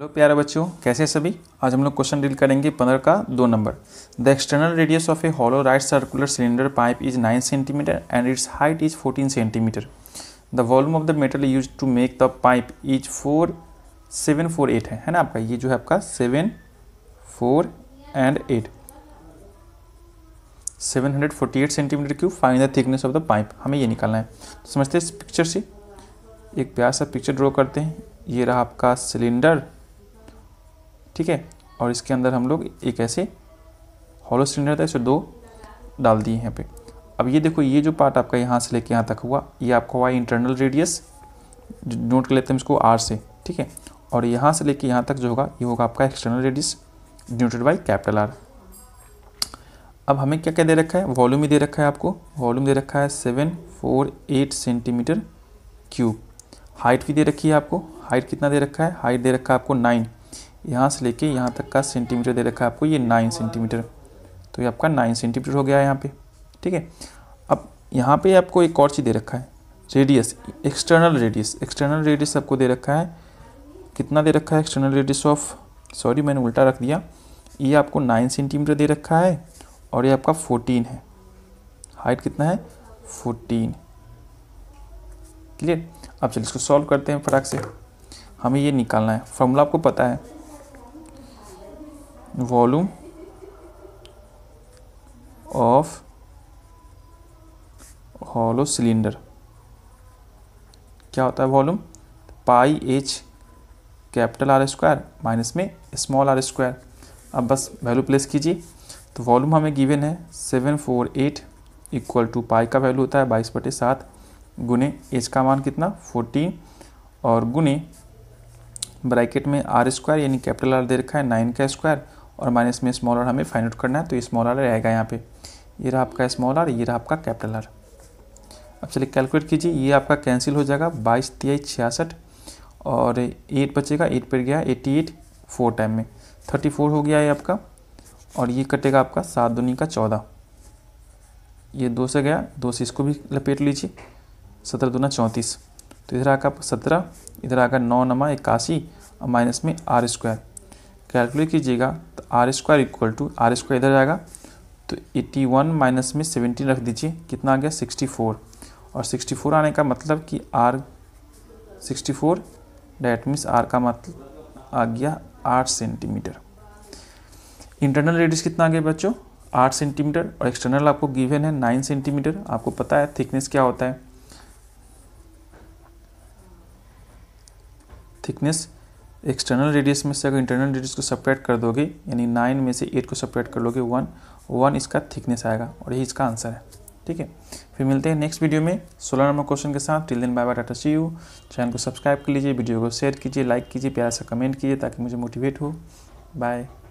hello प्यारे बच्चों कैसे सभी आज हम लोग क्वेश्चन डील करेंगे पंद्रह का दो number the external radius of a hollow right circular cylinder pipe is nine centimetre and its height is fourteen centimetre the volume of the metal use to make the pipe is four seven four eight है है ना आपका ये जो है आपका seven four and eight seven hundred forty eight centimetre cube find the thickness of the pipe हमें ये निकालना है तो समझते हैं इस पिक्चर से एक प्यार सा पिक्चर ड्रॉ करते हैं ये रहा आपका सिलेंडर ठीक है और इसके अंदर हम लोग एक ऐसे हॉलो सिलेंडर था इसे दो डाल दिए यहाँ पे अब ये देखो ये जो पार्ट आपका यहाँ से लेके यहाँ तक हुआ ये आपका हुआ इंटरनल रेडियस नोट कर लेते हैं इसको आर से ठीक है और यहाँ से लेके यहाँ तक जो होगा ये होगा आपका external radius denoted by capital R अब हमें क्या क्या दे रखा है वॉल्यूम ही दे रखा है आपको वॉल्यूम दे रखा है seven four eight centimetre cube height भी दे रखी है आपको हाइट कितना दे रखा है हाइट दे रखा है आपको नाइन यहाँ से लेके यहाँ तक का सेंटीमीटर दे रखा है आपको ये नाइन सेंटीमीटर तो ये आपका नाइन सेंटीमीटर हो गया यहाँ पे ठीक है अब यहाँ पे आपको एक और चीज़ दे रखा है radius external radius external radius आपको दे रखा है कितना दे रखा है एक्सटर्नल रेडियस ऑफ सॉरी मैंने उल्टा रख दिया ये आपको नाइन सेंटीमीटर दे रखा है और ये आपका फोर्टीन है हाइट कितना है फोर्टीन क्लियर अब चलिए इसको सॉल्व करते हैं फटाक से हमें ये निकालना है फॉर्मूला आपको पता है वॉल्यूम ऑफ हॉलो सिलेंडर क्या होता है volume pi h capital R square minus में स्मॉल आर स्क्वायर अब बस वैल्यू प्लेस कीजिए तो वॉल्यूम हमें गिवन है seven four eight equal to pi का वैल्यू होता है बाईस बटे सात गुने एच का मान कितना फोर्टीन और गुने ब्रैकेट में आर स्क्वायर यानी कैपिटल आर दे रखा है नाइन का स्क्वायर और माइनस में स्मॉल आर हमें फाइंड आउट करना है तो ये स्मॉल आर रहेगा यहाँ पे ये रहा आपका स्मॉल आर ये रहा आपका कैपिटल आर अब चलिए कैलकुलेट कीजिए ये आपका कैंसिल हो जाएगा बाईस तेईस छियासठ और एट बचेगा एट पर गया एट्टी एट फोर टाइम में थर्टी फोर हो गया ये आपका और ये कटेगा आपका सात दुनी का चौदह ये दो से गया दो से इसको भी लपेट लीजिए सत्रह दुना चौंतीस तो इधर आका सत्रह इधर आका नौ नमा इक्यासी और माइनस में आर स्क्वायर कैलकुलेट कीजिएगा r square equal to r square इधर जाएगा तो 81 वन माइनस में 17 रख दीजिए कितना आ गया 64 और 64 आने का मतलब कि r 64 four that means r का मतलब आ गया 8 सेंटीमीटर इंटरनल रेडियस कितना आ गया बच्चों 8 सेंटीमीटर और एक्सटर्नल आपको गिवन है 9 सेंटीमीटर आपको पता है थिकनेस क्या होता है थिकनेस एक्सटर्नल रेडियस में से अगर इंटरनल रेडियस को सपरेट कर दोगे यानी नाइन में से एट को सपरेट कर लोगे वन वन इसका थिकनेस आएगा और यही इसका आंसर है ठीक है फिर मिलते हैं नेक्स्ट वीडियो में सोलह नंबर क्वेश्चन के साथ till then bye bye tata see you channel को सब्सक्राइब कर लीजिए वीडियो को शेयर कीजिए लाइक कीजिए प्यारा सा कमेंट कीजिए ताकि मुझे मोटिवेट हो बाय